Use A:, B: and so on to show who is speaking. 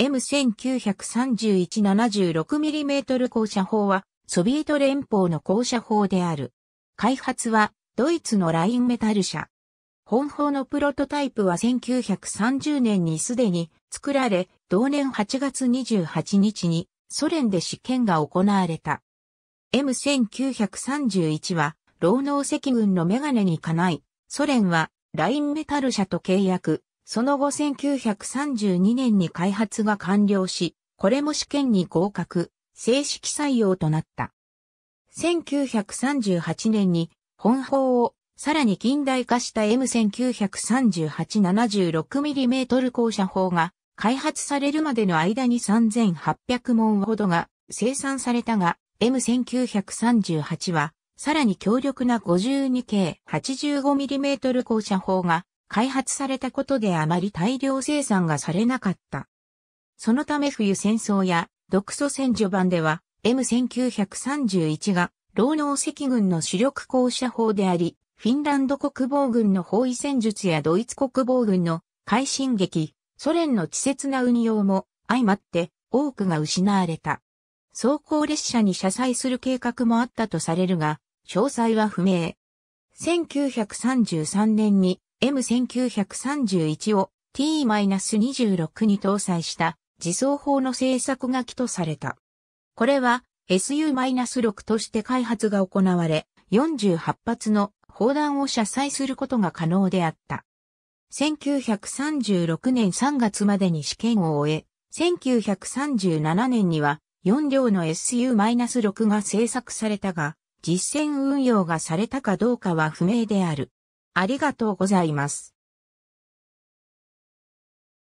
A: M1931-76mm 高射砲はソビエト連邦の高射砲である。開発はドイツのラインメタル社。本砲のプロトタイプは1930年にすでに作られ、同年8月28日にソ連で試験が行われた。M1931 は労農赤軍のメガネにかない、ソ連はラインメタル社と契約、その後1932年に開発が完了し、これも試験に合格、正式採用となった。1938年に本法をさらに近代化した M1938-76mm 校舎法が開発されるまでの間に3800門ほどが生産されたが、M1938 はさらに強力な5 2系8 5 m m 校舎法が開発されたことであまり大量生産がされなかった。そのため冬戦争や独ソ戦序盤では M1931 が労農赤軍の主力校舎砲であり、フィンランド国防軍の包囲戦術やドイツ国防軍の快進撃、ソ連の稚拙な運用も相まって多くが失われた。走行列車に車載する計画もあったとされるが、詳細は不明。1933年に M1931 を T-26 に搭載した自走砲の製作が起とされた。これは SU-6 として開発が行われ、48発の砲弾を射載することが可能であった。1936年3月までに試験を終え、1937年には4両の SU-6 が製作されたが、実戦運用がされたかどうかは不明である。ありがとうご
B: ざいます。